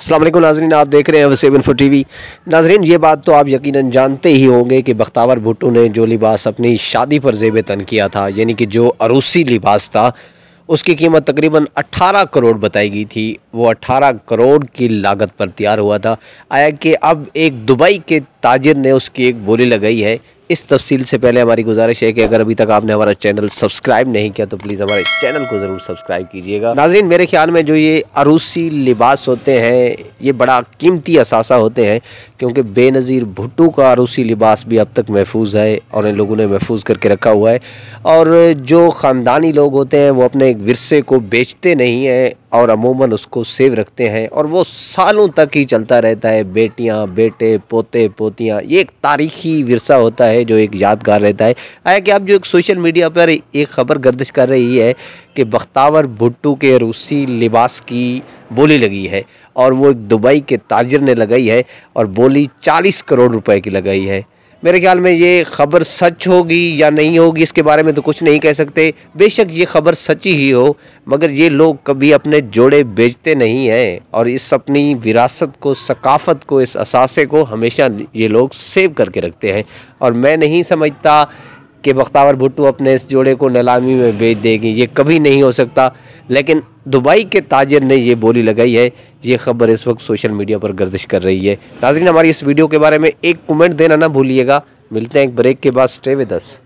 असलम नाजरन आप देख रहे हैं वसीब इन्फो टी वी नाजरीन ये बात तो आप यकीनन जानते ही होंगे कि बख्तावर भुट्टो ने जो लिबास अपनी शादी पर जेब तन किया था यानी कि जो अरूसी लिबास था उसकी कीमत तकरीबन 18 करोड़ बताई गई थी वो 18 करोड़ की लागत पर तैयार हुआ था आया कि अब एक दुबई के ताजिर ने उसकी एक बोली लगाई है इस तफसील से पहले हमारी गुजारिश है कि अगर अभी तक आपने हमारा चैनल सब्सक्राइब नहीं किया तो प्लीज़ हमारे चैनल को ज़रूर सब्सक्राइब कीजिएगा नाजरीन मेरे ख्याल में जो ये अरूसी लिबास होते हैं ये बड़ा कीमती असासा होते हैं क्योंकि बेनज़ीर भुट्टू का अरूसी लिबास भी अब तक महफूज है और इन लोगों ने महफूज करके रखा हुआ है और जो ख़ानदानी लोग होते हैं वो अपने विरसे को बेचते नहीं हैं और अमूमन उसको सेव रखते हैं और वो सालों तक ही चलता रहता है बेटियां बेटे पोते पोतियां ये एक तारीखी विरसा होता है जो एक यादगार रहता है आया कि आप जो एक सोशल मीडिया पर एक खबर गर्दिश कर रही है कि बख्तावर भुट्टू के रूसी लिबास की बोली लगी है और वो एक दुबई के ताजर ने लगाई है और बोली चालीस करोड़ रुपये की लगाई है मेरे ख्याल में ये खबर सच होगी या नहीं होगी इसके बारे में तो कुछ नहीं कह सकते बेशक ये खबर सच ही हो मगर ये लोग कभी अपने जोड़े बेचते नहीं हैं और इस अपनी विरासत को सकाफत को इस असासे को हमेशा ये लोग सेव करके रखते हैं और मैं नहीं समझता कि बख्तावर भुट्टू अपने इस जोड़े को नलामी में बेच देगी ये कभी नहीं हो सकता लेकिन दुबई के ताजर ने ये बोली लगाई है ये खबर इस वक्त सोशल मीडिया पर गर्दिश कर रही है नाजरीन हमारी इस वीडियो के बारे में एक कमेंट देना ना भूलिएगा मिलते हैं एक ब्रेक के बाद स्टे विद अस